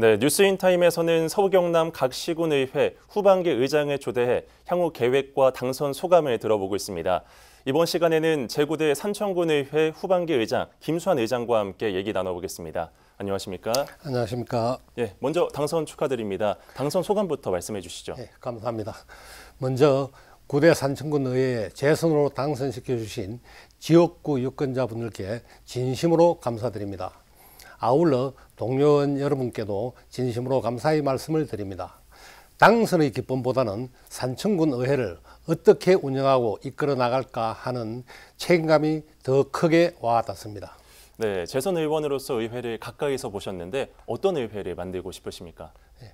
네, 뉴스인타임에서는 서울 경남 각 시군의회 후반기 의장을 초대해 향후 계획과 당선 소감을 들어보고 있습니다. 이번 시간에는 제구대 산청군의회 후반기 의장 김수환 의장과 함께 얘기 나눠보겠습니다. 안녕하십니까? 안녕하십니까? 예, 먼저 당선 축하드립니다. 당선 소감부터 말씀해 주시죠. 예, 감사합니다. 먼저 구대 산청군의회에 재선으로 당선시켜 주신 지역구 유권자분들께 진심으로 감사드립니다. 아울러 동료원 여러분께도 진심으로 감사의 말씀을 드립니다. 당선의 기쁨보다는 산청군 의회를 어떻게 운영하고 이끌어 나갈까 하는 책임감이 더 크게 와닿습니다. 네, 재선 의원으로서 의회를 가까이서 보셨는데 어떤 의회를 만들고 싶으십니까? 네,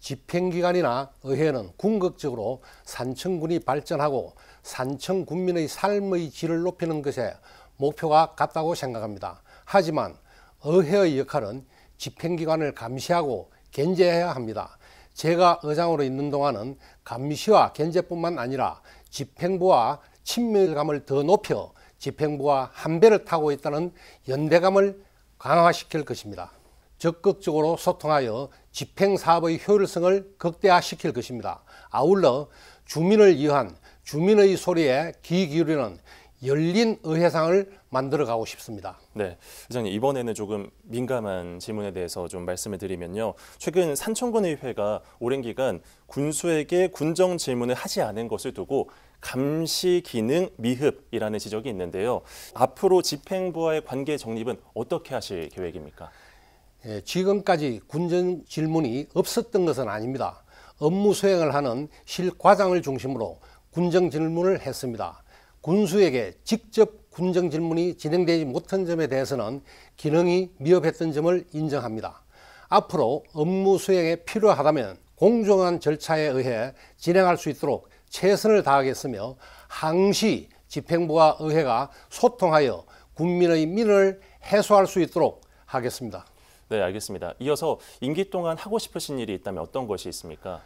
집행기관이나 의회는 궁극적으로 산청군이 발전하고 산청군민의 삶의 질을 높이는 것에 목표가 같다고 생각합니다. 하지만 의회의 역할은 집행기관을 감시하고 견제해야 합니다. 제가 의장으로 있는 동안은 감시와 견제뿐만 아니라 집행부와 친밀감을 더 높여 집행부와 한 배를 타고 있다는 연대감을 강화시킬 것입니다. 적극적으로 소통하여 집행사업의 효율성을 극대화시킬 것입니다. 아울러 주민을 위한 주민의 소리에 귀 기울이는 열린 의회상을 만들어가고 싶습니다. 네, 회장님 이번에는 조금 민감한 질문에 대해서 좀 말씀을 드리면요. 최근 산청군의회가 오랜 기간 군수에게 군정 질문을 하지 않은 것을 두고 감시 기능 미흡이라는 지적이 있는데요. 앞으로 집행부와의 관계 정립은 어떻게 하실 계획입니까? 예, 지금까지 군정 질문이 없었던 것은 아닙니다. 업무 수행을 하는 실과장을 중심으로 군정 질문을 했습니다. 군수에게 직접 군정 질문이 진행되지 못한 점에 대해서는 기능이 미흡했던 점을 인정합니다. 앞으로 업무 수행에 필요하다면 공정한 절차에 의해 진행할 수 있도록 최선을 다하겠으며 항시 집행부와 의회가 소통하여 국민의 민을 해소할 수 있도록 하겠습니다. 네, 알겠습니다. 이어서 임기 동안 하고 싶으신 일이 있다면 어떤 것이 있습니까?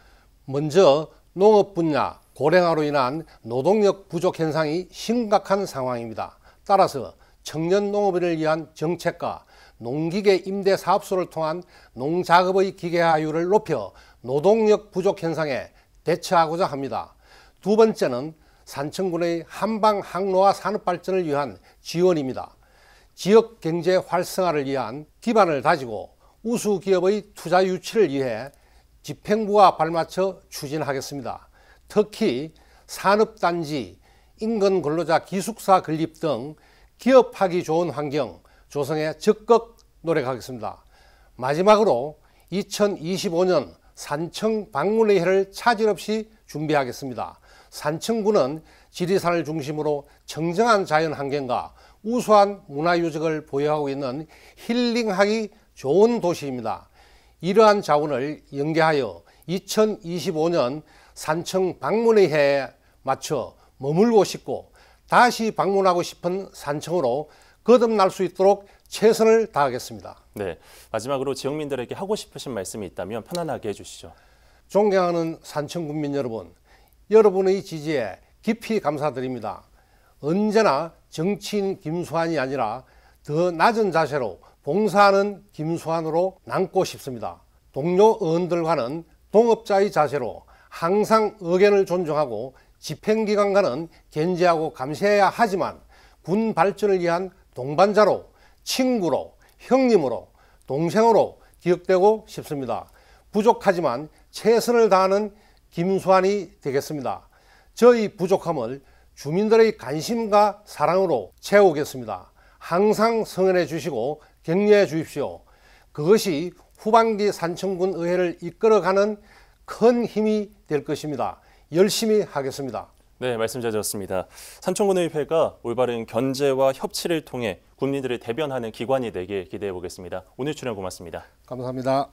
먼저 농업 분야, 고령화로 인한 노동력 부족 현상이 심각한 상황입니다. 따라서 청년 농업인을 위한 정책과 농기계 임대 사업소를 통한 농작업의 기계화율을 높여 노동력 부족 현상에 대처하고자 합니다. 두 번째는 산청군의 한방 항로와 산업 발전을 위한 지원입니다. 지역 경제 활성화를 위한 기반을 다지고 우수 기업의 투자 유치를 위해 집행부와 발맞춰 추진하겠습니다. 특히 산업단지, 인근 근로자 기숙사 건립 등 기업하기 좋은 환경 조성에 적극 노력하겠습니다. 마지막으로 2025년 산청 방문의 해를 차질 없이 준비하겠습니다. 산청구는 지리산을 중심으로 청정한 자연 환경과 우수한 문화유적을 보유하고 있는 힐링하기 좋은 도시입니다. 이러한 자원을 연계하여 2025년 산청 방문의해에 맞춰 머물고 싶고 다시 방문하고 싶은 산청으로 거듭날 수 있도록 최선을 다하겠습니다. 네, 마지막으로 지역민들에게 하고 싶으신 말씀이 있다면 편안하게 해주시죠. 존경하는 산청군민 여러분, 여러분의 지지에 깊이 감사드립니다. 언제나 정치인 김수환이 아니라 더 낮은 자세로 봉사하는 김수환으로 남고 싶습니다. 동료 의원들과는 동업자의 자세로 항상 의견을 존중하고 집행기관과는 견제하고 감시해야 하지만 군 발전을 위한 동반자로 친구로 형님으로 동생으로 기억되고 싶습니다. 부족하지만 최선을 다하는 김수환이 되겠습니다. 저희 부족함을 주민들의 관심과 사랑으로 채우겠습니다. 항상 성원해 주시고 격려해 주십시오. 그것이 후반기 산청군 의회를 이끌어가는 큰 힘이 될 것입니다. 열심히 하겠습니다. 네, 말씀 잘 들었습니다. 산촌군의회가 올바른 견제와 협치를 통해 국민들을 대변하는 기관이 되길 기대해 보겠습니다. 오늘 출연 고맙습니다. 감사합니다.